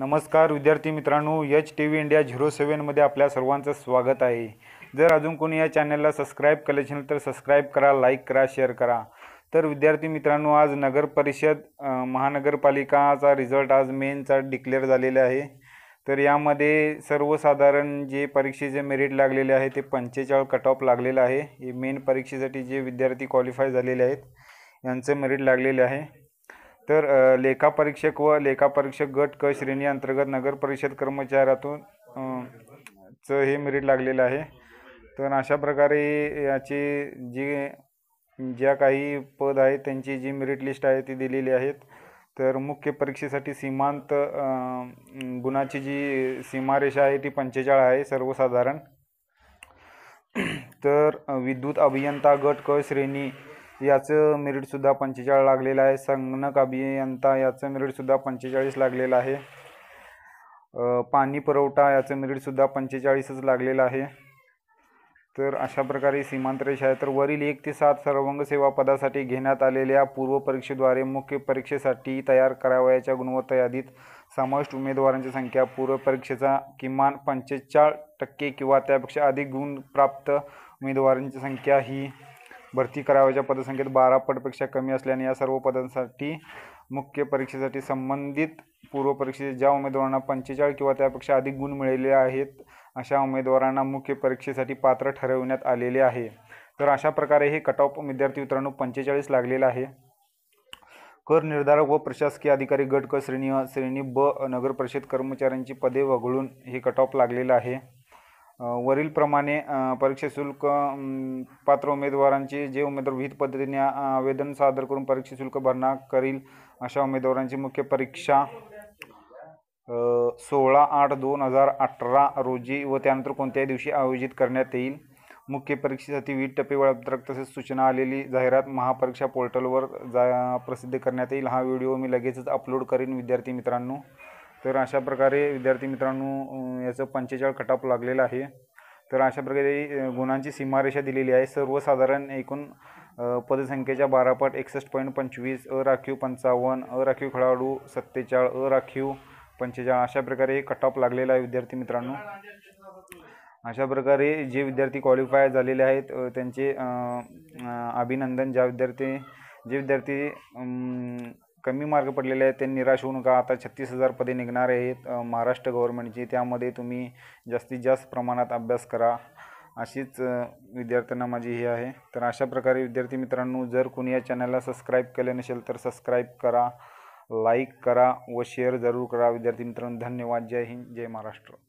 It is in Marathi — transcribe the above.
नमस्कार विद्यार्थी मित्रांनो H T V India zero सेवनमध्ये आपल्या सर्वांचं स्वागत आहे जर अजून कोणी या चॅनलला सबस्क्राईब केले असेल तर सबस्क्राईब करा लाईक करा शेअर करा तर विद्यार्थी मित्रांनो आज नगर परिषद महानगरपालिकाचा रिझल्ट आज मेनचा डिक्लेअर झालेला आहे तर यामध्ये सर्वसाधारण जे परीक्षेचे मेरिट लागलेले आहे ते पंचेचाळीस कट ऑफ लागलेलं आहे हे मेन परीक्षेसाठी जे विद्यार्थी क्वालिफाय झालेले आहेत यांचे मेरिट लागलेले आहे तर लेखापरीक्षक व लेखापरीक्षक गट क श्रेणी अंतर्गत नगर परिषद कर्मचाऱ्यातून च हे मेरिट लागलेलं आहे तर अशा प्रकारे याची जी ज्या काही पद आहेत त्यांची जी मेरिट लिस्ट आहे ती दिलेली आहेत तर मुख्य परीक्षेसाठी सीमांत गुणाची जी सीमारेषा आहे ती पंचेचाळ आहे सर्वसाधारण तर विद्युत अभियंता गट क श्रेणी याचं मेरिटसुद्धा पंचेचाळीस लागलेलं आहे संगणक अभियंता याचं मेरिटसुद्धा पंचेचाळीस लागलेलं आहे पाणी पुरवठा याचं मेरिटसुद्धा पंचेचाळीसच लागलेलं आहे तर अशा प्रकारे सीमांत आहे तर वरील एक ते सात सर्वंग सेवा पदासाठी घेण्यात आलेल्या पूर्व परीक्षेद्वारे मुख्य परीक्षेसाठी तयार करावयाच्या गुणवत्ता यादीत समाविष्ट उमेदवारांची संख्या पूर्व परीक्षेचा किमान पंचेचाळीस टक्के किंवा त्यापेक्षा अधिक गुण प्राप्त उमेदवारांची संख्या ही भरती करावयाच्या पदसंख्येत बारा पटपेक्षा कमी असल्याने या सर्व पदांसाठी मुख्य परीक्षेसाठी संबंधित पूर्व परीक्षेत ज्या उमेदवारांना पंचेचाळीस किंवा त्यापेक्षा अधिक गुण मिळालेले आहेत अशा उमेदवारांना मुख्य परीक्षेसाठी पात्र ठरविण्यात आलेले आहे तर अशा प्रकारे हे कट ऑफ विद्यार्थी मित्रांनो पंचेचाळीस लागलेलं आहे कर निर्धारक व प्रशासकीय अधिकारी गट क श्रेणी श्रेणी ब नगर परिषद कर्मचाऱ्यांची पदे वगळून हे कट ऑफ लागलेलं आहे वरीलप्रमाणे शुल्क पात्र उमेदवारांचे जे उमेदवार विविध पद्धतीने आवेदन सादर करून परीक्षा शुल्क भरणा करील अशा उमेदवारांची मुख्य परीक्षा सोळा आठ दोन हजार अठरा रोजी व त्यानंतर कोणत्याही दिवशी आयोजित करण्यात येईल मुख्य परीक्षेसाठी विविध टप्पे वेळापत्रक तसेच सूचना आलेली जाहिरात महापरीक्षा पोर्टलवर जा प्रसिद्ध करण्यात येईल हा व्हिडिओ मी लगेचच अपलोड करीन विद्यार्थी मित्रांनो तर अशा प्रकारे विद्यार्थी मित्रांनो याचं पंचेचाळ खटाप लागलेलं आहे तर अशा प्रकारे गुणांची सीमारेषा दिलेली आहे सर्वसाधारण एकूण पदसंख्येच्या बारापट एकसष्ट पॉईंट पंचवीस अ राखीव पंचावन्न अ राखीव खेळाडू सत्तेचाळ राखीव पंचेचाळ अशा प्रकारे ऑफ लागलेला आहे विद्यार्थी मित्रांनो अशा प्रकारे जे विद्यार्थी क्वालिफाय झालेले आहेत त्यांचे अभिनंदन ज्या विद्यार्थी जे विद्यार्थी कमी मार्ग पडलेले आहेत ते निराश होऊ नका आता छत्तीस हजार पदे निघणार आहेत महाराष्ट्र गव्हर्मेंटची त्यामध्ये तुम्ही जास्तीत जास्त प्रमाणात अभ्यास करा अशीच विद्यार्थ्यांना माझी हे आहे तर अशा प्रकारे विद्यार्थी मित्रांनो जर कोणी या चॅनलला सबस्क्राईब केलं नसेल तर सबस्क्राईब करा लाईक करा व शेअर जरूर करा विद्यार्थी मित्रांनो धन्यवाद जय हिंद जय महाराष्ट्र